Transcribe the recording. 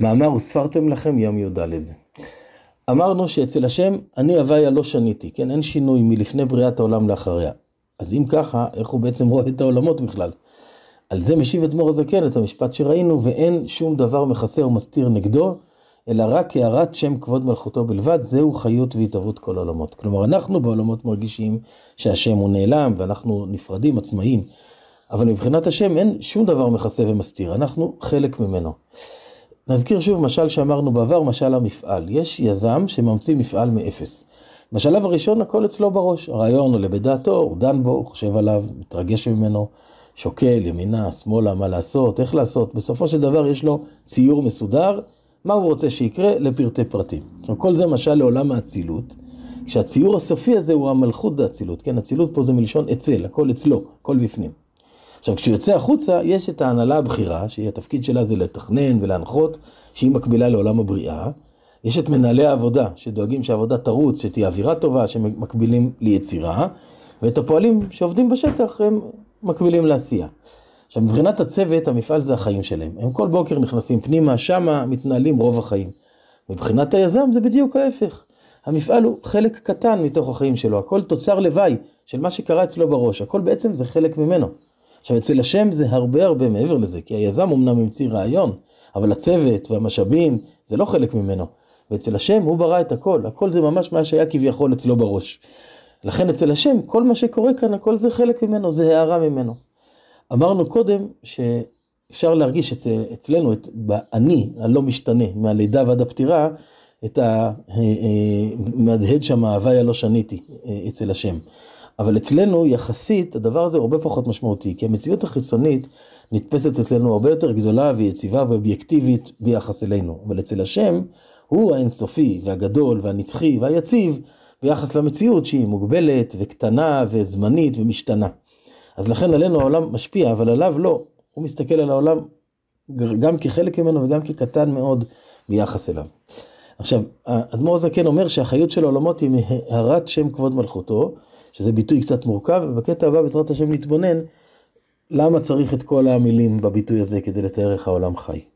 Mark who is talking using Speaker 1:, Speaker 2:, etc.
Speaker 1: מאמר וספרתם לכם יום י"ד. אמרנו שאצל השם אני הוויה לא שניתי, כן? אין שינוי מלפני בריאת העולם לאחריה. אז אם ככה, איך הוא בעצם רואה את העולמות בכלל? על זה משיב אדמו"ר הזקן את המשפט שראינו, ואין שום דבר מכסה ומסתיר נגדו, אלא רק הערת שם כבוד מלכותו בלבד, זהו חיות והתהוות כל העולמות. כלומר, אנחנו בעולמות מרגישים שהשם הוא נעלם, ואנחנו נפרדים, עצמאים, אבל מבחינת השם אין שום דבר מכסה ומסתיר, אנחנו חלק ממנו. נזכיר שוב משל שאמרנו בעבר, משל המפעל. יש יזם שממציא מפעל מאפס. בשלב הראשון הכל אצלו בראש, הרעיון עולה בדעתו, הוא דן בו, הוא חושב עליו, מתרגש ממנו, שוקל, ימינה, שמאלה, מה לעשות, איך לעשות. בסופו של דבר יש לו ציור מסודר, מה הוא רוצה שיקרה לפרטי פרטים. עכשיו כל זה משל לעולם האצילות, כשהציור הסופי הזה הוא המלכות האצילות, כן, אצילות פה זה מלשון אצל, הכל אצלו, הכל בפנים. עכשיו, כשהוא יוצא החוצה, יש את ההנהלה הבכירה, שהתפקיד שלה זה לתכנן ולהנחות, שהיא מקבילה לעולם הבריאה. יש את מנהלי העבודה, שדואגים שהעבודה תרוץ, שתהיה אווירה טובה, שמקבילים ליצירה, ואת הפועלים שעובדים בשטח, הם מקבילים לעשייה. עכשיו, מבחינת הצוות, המפעל זה החיים שלהם. הם כל בוקר נכנסים פנימה, שמה מתנהלים רוב החיים. מבחינת היזם זה בדיוק ההפך. המפעל הוא חלק קטן מתוך החיים שלו, הכל תוצר לוואי של מה שקרה אצלו בראש, הכל בעצם זה חלק ממנו. עכשיו אצל השם זה הרבה הרבה מעבר לזה, כי היזם אמנם המציא רעיון, אבל הצוות והמשאבים זה לא חלק ממנו. ואצל השם הוא ברא את הכל, הכל זה ממש מה שהיה כביכול אצלו בראש. לכן אצל השם כל מה שקורה כאן הכל זה חלק ממנו, זה הערה ממנו. אמרנו קודם שאפשר להרגיש אצל, אצלנו, את, אני הלא משתנה, מהלידה ועד הפטירה, את המהדהד אה, אה, שם ההוויה לא שניתי אה, אצל השם. אבל אצלנו יחסית הדבר הזה הרבה פחות משמעותי, כי המציאות החיצונית נתפסת אצלנו הרבה יותר גדולה ויציבה ואובייקטיבית ביחס אלינו, אבל אצל השם הוא האינסופי והגדול והנצחי והיציב ביחס למציאות שהיא מוגבלת וקטנה וזמנית ומשתנה. אז לכן עלינו העולם משפיע, אבל עליו לא. הוא מסתכל על העולם גם כחלק ממנו וגם כקטן מאוד ביחס אליו. עכשיו, האדמו"ר הזקן אומר שהחיות של העולמות היא מהארת שם כבוד מלכותו, שזה ביטוי קצת מורכב, ובקטע הבא בעזרת השם נתבונן למה צריך את כל המילים בביטוי הזה כדי לתאר איך העולם חי.